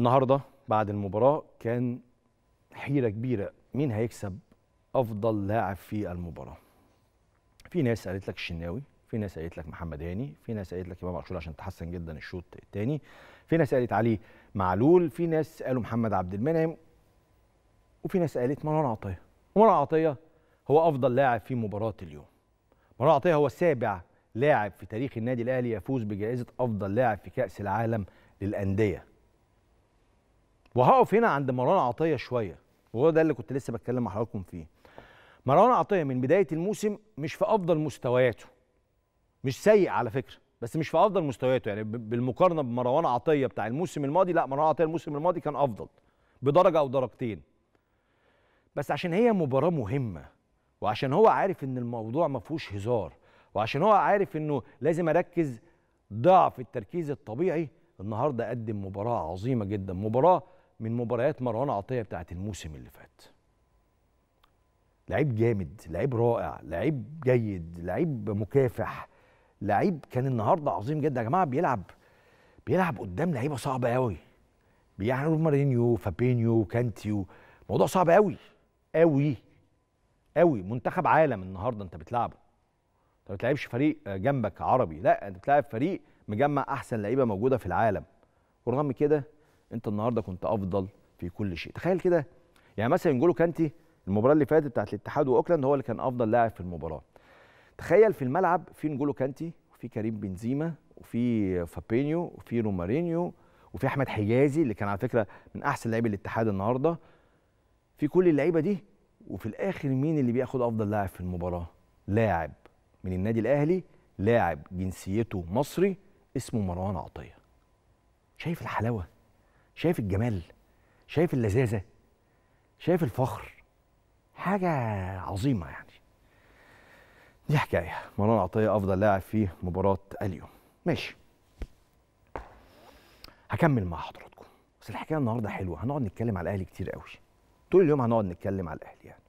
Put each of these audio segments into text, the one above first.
النهارده بعد المباراه كان حيره كبيره مين هيكسب افضل لاعب في المباراه في ناس قالت لك الشناوي في ناس قالت لك محمد هاني في ناس قالت لك امام عاشور عشان تحسن جدا الشوط الثاني في ناس قالت عليه معلول في ناس قالوا محمد عبد المنعم وفي ناس قالت مروان عطيه مروان عطيه هو افضل لاعب في مباراه اليوم مروان عطيه هو سابع لاعب في تاريخ النادي الاهلي يفوز بجائزه افضل لاعب في كاس العالم للانديه وهقف هنا عند مروان عطيه شويه وهو ده اللي كنت لسه بتكلم مع حضراتكم فيه مروان عطيه من بدايه الموسم مش في افضل مستوياته مش سيء على فكره بس مش في افضل مستوياته يعني بالمقارنه بمروان عطيه بتاع الموسم الماضي لا مروان عطيه الموسم الماضي كان افضل بدرجه او درجتين بس عشان هي مباراه مهمه وعشان هو عارف ان الموضوع ما فيهوش هزار وعشان هو عارف انه لازم اركز ضعف التركيز الطبيعي النهارده قدم مباراه عظيمه جدا مباراه من مباريات مروان عطيه بتاعت الموسم اللي فات لعيب جامد لعيب رائع لعيب جيد لعيب مكافح لعيب كان النهارده عظيم جدا يا جماعه بيلعب بيلعب قدام لعيبه صعبه قوي يعني مارينيو فابينيو كانتيو موضوع صعب قوي قوي قوي منتخب عالم النهارده انت بتلعبه انت ما بتلعبش فريق جنبك عربي لا انت بتلعب فريق مجمع احسن لعيبه موجوده في العالم ورغم كده انت النهارده كنت افضل في كل شيء تخيل كده يعني مثلا نجولو كانتي المباراه اللي فاتت بتاعت الاتحاد واوكلاند هو اللي كان افضل لاعب في المباراه تخيل في الملعب في نجولو كانتي وفي كريم بنزيما وفي فابينيو وفي رومارينيو وفي احمد حجازي اللي كان على فكره من احسن لاعبي الاتحاد النهارده في كل اللعيبه دي وفي الاخر مين اللي بياخد افضل لاعب في المباراه لاعب من النادي الاهلي لاعب جنسيته مصري اسمه مروان عطيه شايف الحلاوه شايف الجمال شايف اللذاذه شايف الفخر حاجه عظيمه يعني دي حكايه مروان عطيه افضل لاعب في مباراه اليوم ماشي هكمل مع حضراتكم بس الحكايه النهارده حلوه هنقعد نتكلم على الاهلي كتير قوي طول اليوم هنقعد نتكلم على الاهلي يعني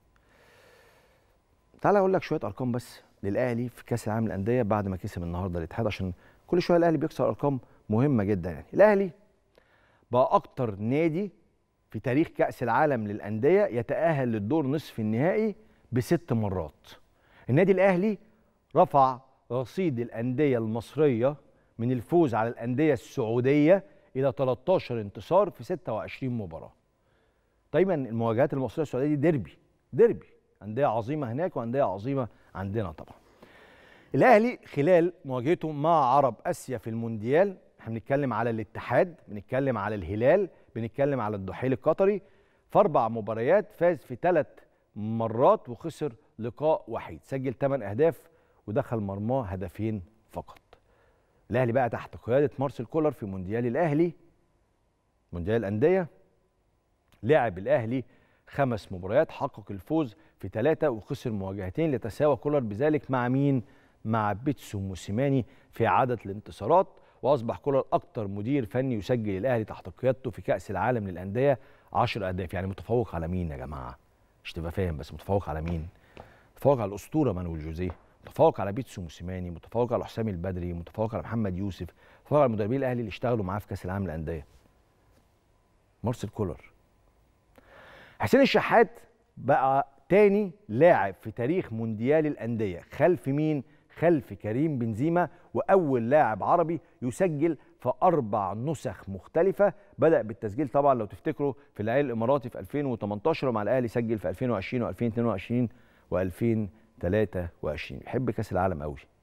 تعالى اقول لك شويه ارقام بس للاهلي في كاس العالم للانديه بعد ما كسب النهارده الاتحاد عشان كل شويه الاهلي بيكسر ارقام مهمه جدا يعني الاهلي بقى اكتر نادي في تاريخ كاس العالم للانديه يتاهل للدور نصف النهائي بست مرات النادي الاهلي رفع رصيد الانديه المصريه من الفوز على الانديه السعوديه الى 13 انتصار في 26 مباراه دايما المواجهات المصريه السعوديه دي ديربي ديربي انديه عظيمه هناك وانديه عظيمه عندنا طبعا الاهلي خلال مواجهته مع عرب اسيا في المونديال احنا بنتكلم على الاتحاد بنتكلم على الهلال بنتكلم على الضحيل القطري في اربع مباريات فاز في ثلاث مرات وخسر لقاء وحيد سجل ثمان اهداف ودخل مرماه هدفين فقط الاهلي بقى تحت قياده مارسيل كولر في مونديال الاهلي مونديال الانديه لعب الاهلي خمس مباريات حقق الفوز في ثلاثه وخسر مواجهتين لتساوى كولر بذلك مع مين مع بيتسو موسيماني في عدد الانتصارات واصبح كولر اكتر مدير فني يسجل الاهلي تحت قيادته في كاس العالم للانديه 10 اهداف يعني متفوق على مين يا جماعه مش تبقى فاهم بس متفوق على مين متفوق على الاسطوره مانويل جوزيه متفوق على بيتسو موسيماني متفوق على حسام البدري متفوق على محمد يوسف متفوق على المدربين الاهلي اللي اشتغلوا معاه في كاس العالم للانديه مارسيل كولر حسين الشحات بقى تاني لاعب في تاريخ مونديال الانديه خلف مين خلف كريم بنزيما وأول لاعب عربي يسجل في أربع نسخ مختلفة بدأ بالتسجيل طبعا لو تفتكروا في العيل الإماراتي في 2018 ومع الأهلي سجل في 2020 و2022 و2023 يحب كأس العالم قوي